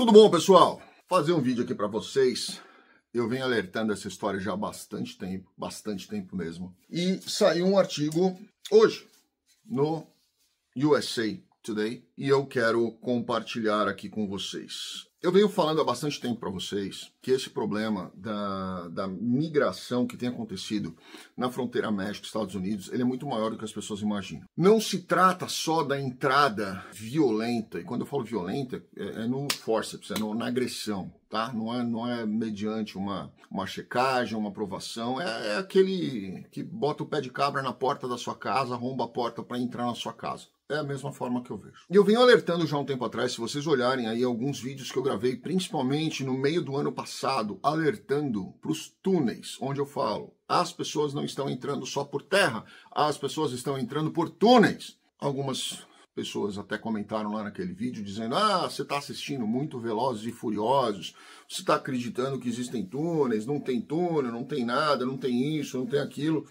Tudo bom, pessoal? Fazer um vídeo aqui para vocês. Eu venho alertando essa história já há bastante tempo, bastante tempo mesmo. E saiu um artigo hoje no USA Today e eu quero compartilhar aqui com vocês. Eu venho falando há bastante tempo para vocês que esse problema da, da, migração que tem acontecido na fronteira México-Estados Unidos ele é muito maior do que as pessoas imaginam. Não se trata só da entrada violenta, e quando eu falo violenta, é, é no forceps, é no, na agressão, tá? Não é, não é mediante uma, uma checagem, uma aprovação, é, é aquele que bota o pé de cabra na porta da sua casa, arromba a porta para entrar na sua casa. É a mesma forma que eu vejo. E eu venho alertando já há um tempo atrás, se vocês olharem aí alguns vídeos que eu gravei principalmente no meio do ano passado, alertando para os túneis, onde eu falo: as pessoas não estão entrando só por terra, as pessoas estão entrando por túneis. Algumas pessoas até comentaram lá naquele vídeo dizendo: ah, você está assistindo muito Velozes e Furiosos, você está acreditando que existem túneis, não tem túnel, não tem nada, não tem isso, não tem aquilo.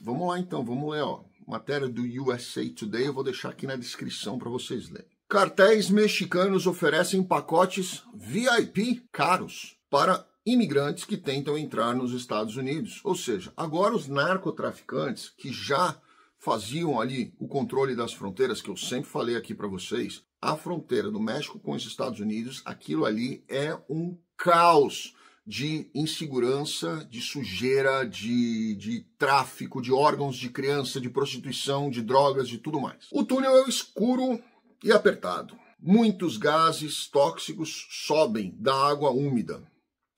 Vamos lá então, vamos ler, ó. Matéria do USA Today, eu vou deixar aqui na descrição para vocês lerem. Cartéis mexicanos oferecem pacotes VIP caros para imigrantes que tentam entrar nos Estados Unidos. Ou seja, agora os narcotraficantes que já faziam ali o controle das fronteiras, que eu sempre falei aqui para vocês, a fronteira do México com os Estados Unidos, aquilo ali é um caos de insegurança, de sujeira, de, de tráfico, de órgãos de criança, de prostituição, de drogas, de tudo mais. O túnel é escuro e apertado. Muitos gases tóxicos sobem da água úmida.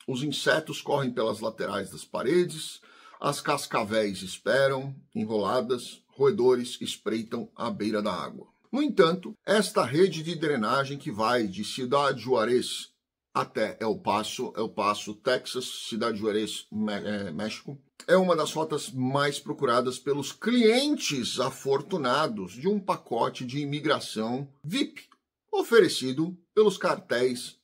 Os insetos correm pelas laterais das paredes, as cascavéis esperam, enroladas, roedores espreitam à beira da água. No entanto, esta rede de drenagem que vai de Cidade Juarez até El Paso, El Paso, Texas, Cidade Juarez, é, México. É uma das rotas mais procuradas pelos clientes afortunados de um pacote de imigração VIP oferecido pelos cartéis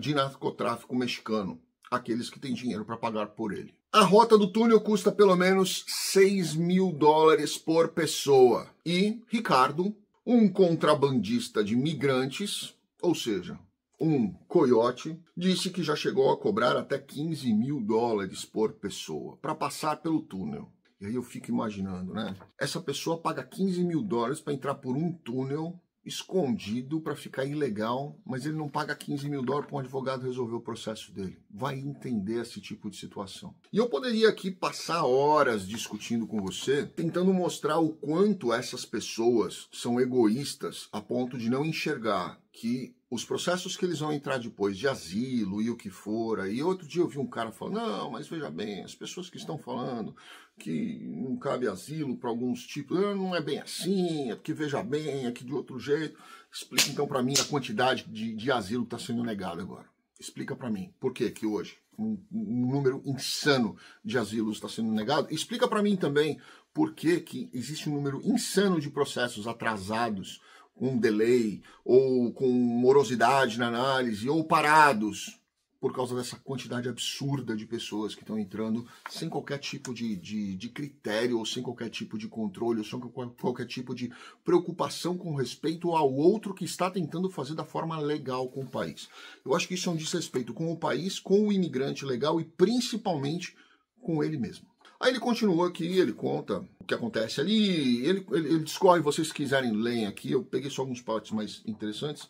de narcotráfico mexicano, aqueles que têm dinheiro para pagar por ele. A rota do túnel custa pelo menos 6 mil dólares por pessoa. E Ricardo, um contrabandista de migrantes, ou seja, um coiote, disse que já chegou a cobrar até 15 mil dólares por pessoa para passar pelo túnel. E aí eu fico imaginando, né? Essa pessoa paga 15 mil dólares para entrar por um túnel escondido para ficar ilegal, mas ele não paga 15 mil dólares para um advogado resolver o processo dele. Vai entender esse tipo de situação. E eu poderia aqui passar horas discutindo com você, tentando mostrar o quanto essas pessoas são egoístas a ponto de não enxergar que os processos que eles vão entrar depois de asilo e o que for. E outro dia eu vi um cara falando: não, mas veja bem, as pessoas que estão falando que não cabe asilo para alguns tipos, ah, não é bem assim, é porque veja bem, é que de outro jeito. Explica então para mim a quantidade de, de asilo que está sendo negado agora. Explica para mim por que que hoje um, um, número insano de asilos está sendo negado. Explica para mim também por que que existe um número insano de processos atrasados um delay, ou com morosidade na análise, ou parados, por causa dessa quantidade absurda de pessoas que estão entrando sem qualquer tipo de, de, de, critério, ou sem qualquer tipo de controle, ou sem qualquer tipo de preocupação com respeito ao outro que está tentando fazer da forma legal com o país. Eu acho que isso é um desrespeito com o país, com o imigrante legal e principalmente com ele mesmo. Aí ele continua aqui, ele conta o que acontece ali, ele, ele, ele discorre, vocês quiserem ler aqui, eu peguei só alguns partes mais interessantes.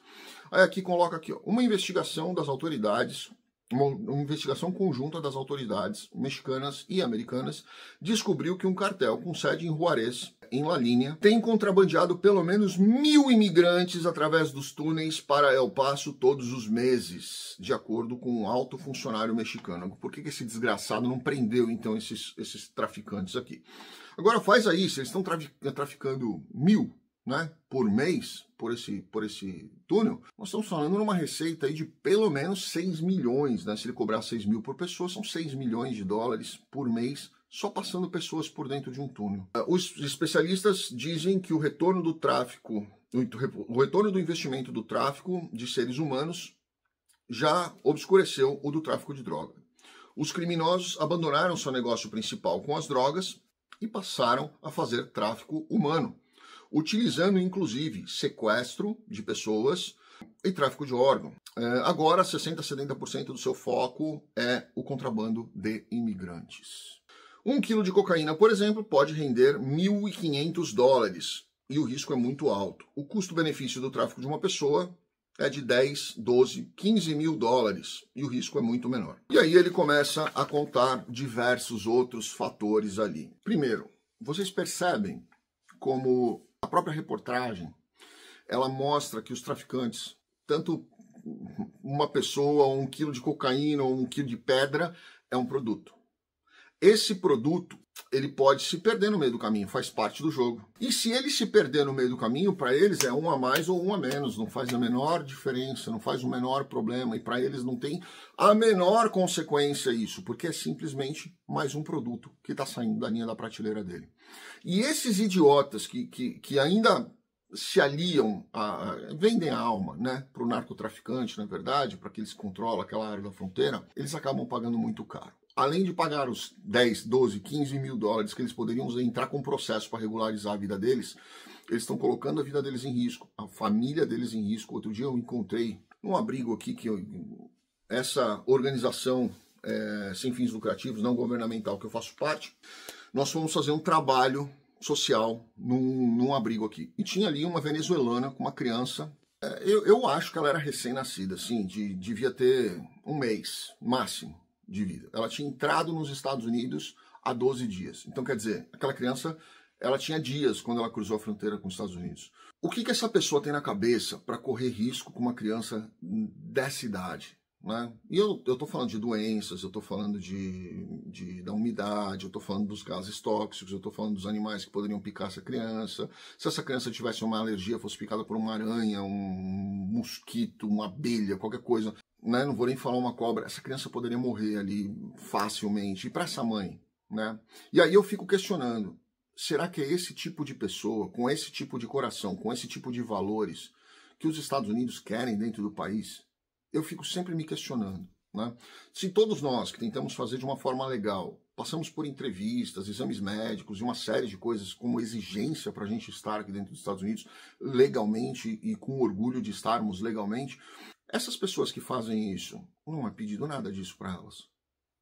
Aí aqui coloca aqui, ó, uma investigação das autoridades uma, uma, investigação conjunta das autoridades mexicanas e americanas descobriu que um cartel com sede em Juarez em La Linha, tem contrabandeado pelo menos mil imigrantes através dos túneis para El Paso todos os meses, de acordo com um alto funcionário mexicano. Por que esse desgraçado não prendeu então esses, esses traficantes aqui? Agora faz aí, se eles estão traficando mil né, por mês por esse, por esse túnel, nós estamos falando numa receita aí de pelo menos 6 milhões. Né? Se ele cobrar 6 mil por pessoa, são 6 milhões de dólares por mês só passando pessoas por dentro de um túnel. Ah, os especialistas dizem que o retorno do tráfico, o retorno do investimento do tráfico de seres humanos já obscureceu o do tráfico de droga. Os criminosos abandonaram seu negócio principal com as drogas e passaram a fazer tráfico humano, utilizando inclusive sequestro de pessoas e tráfico de órgão. Ah, agora, 60 a 70% do seu foco é o contrabando de imigrantes. Um quilo de cocaína, por exemplo, pode render 1.500 dólares e o risco é muito alto. O custo-benefício do tráfico de uma pessoa é de 10, 12, 15 mil dólares e o risco é muito menor. E aí ele começa a contar diversos outros fatores ali. Primeiro, vocês percebem como a própria reportagem ela mostra que os traficantes, tanto uma pessoa, um quilo de cocaína ou um quilo de pedra, é um produto esse produto ele pode se perder no meio do caminho, faz parte do jogo. E se ele se perder no meio do caminho, para eles é um a mais ou um a menos, não faz a menor diferença, não faz o menor problema, e para eles não tem a menor consequência isso, porque é simplesmente mais um produto que está saindo da linha da prateleira dele. E esses idiotas que, que, que ainda se aliam, a, a, vendem a alma né, para o narcotraficante, na verdade, para que eles controlam aquela área da fronteira, eles acabam pagando muito caro além de pagar os 10, 12, 15 mil dólares que eles poderiam entrar com processo para regularizar a vida deles, eles estão colocando a vida deles em risco, a família deles em risco. Outro dia eu encontrei um abrigo aqui que eu, essa organização é, sem fins lucrativos, não governamental, que eu faço parte, nós fomos fazer um trabalho social num, num abrigo aqui. E tinha ali uma venezuelana com uma criança. É, eu, eu acho que ela era recém-nascida, assim, de, devia ter um mês máximo de vida. Ela tinha entrado nos Estados Unidos há 12 dias. Então, quer dizer, aquela criança ela tinha dias quando ela cruzou a fronteira com os Estados Unidos. O que, que essa pessoa tem na cabeça para correr risco com uma criança dessa idade? Né? E eu estou falando de doenças, eu estou falando de, de, da umidade, eu estou falando dos gases tóxicos, eu estou falando dos animais que poderiam picar essa criança. Se essa criança tivesse uma alergia, fosse picada por uma aranha, um mosquito, uma abelha, qualquer coisa, né? Não vou nem falar uma cobra. Essa criança poderia morrer ali facilmente. E para essa mãe, né? E aí eu fico questionando: será que é esse tipo de pessoa, com esse tipo de coração, com esse tipo de valores, que os Estados Unidos querem dentro do país? Eu fico sempre me questionando. Né? Se todos nós que tentamos fazer de uma forma legal, passamos por entrevistas, exames médicos e uma série de coisas como exigência para a gente estar aqui dentro dos Estados Unidos legalmente e com orgulho de estarmos legalmente, essas pessoas que fazem isso, não é pedido nada disso para elas.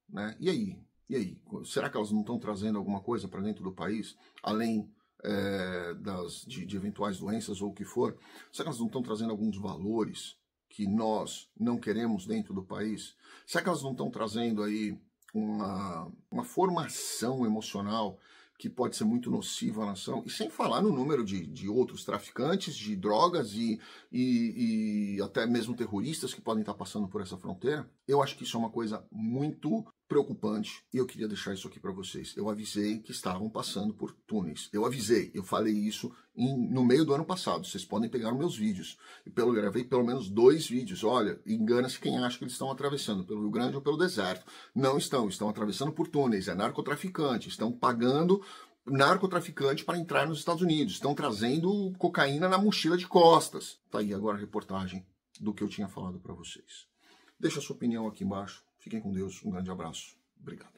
Né? E aí? E aí? Será que elas não estão trazendo alguma coisa para dentro do país, além é, das, de, de, eventuais doenças ou o que for? Será que elas não estão trazendo alguns valores que nós não queremos dentro do país? Será que elas não estão trazendo aí uma, uma formação emocional que pode ser muito nocivo à nação, e sem falar no número de, de outros traficantes de drogas e, e, e até mesmo terroristas que podem estar passando por essa fronteira, eu acho que isso é uma coisa muito preocupante e eu queria deixar isso aqui para vocês. Eu avisei que estavam passando por túneis. Eu avisei, eu falei isso em, no meio do ano passado. Vocês podem pegar meus vídeos. e pelo, gravei pelo menos dois vídeos. Olha, engana-se quem acha que eles estão atravessando pelo Rio Grande ou pelo deserto. Não estão, estão atravessando por túneis. É narcotraficante, estão pagando narcotraficante para entrar nos Estados Unidos. Estão trazendo cocaína na mochila de costas. Tá aí agora a reportagem do que eu tinha falado para vocês. Deixa a sua opinião aqui embaixo Fiquem com Deus, um grande abraço. Obrigado.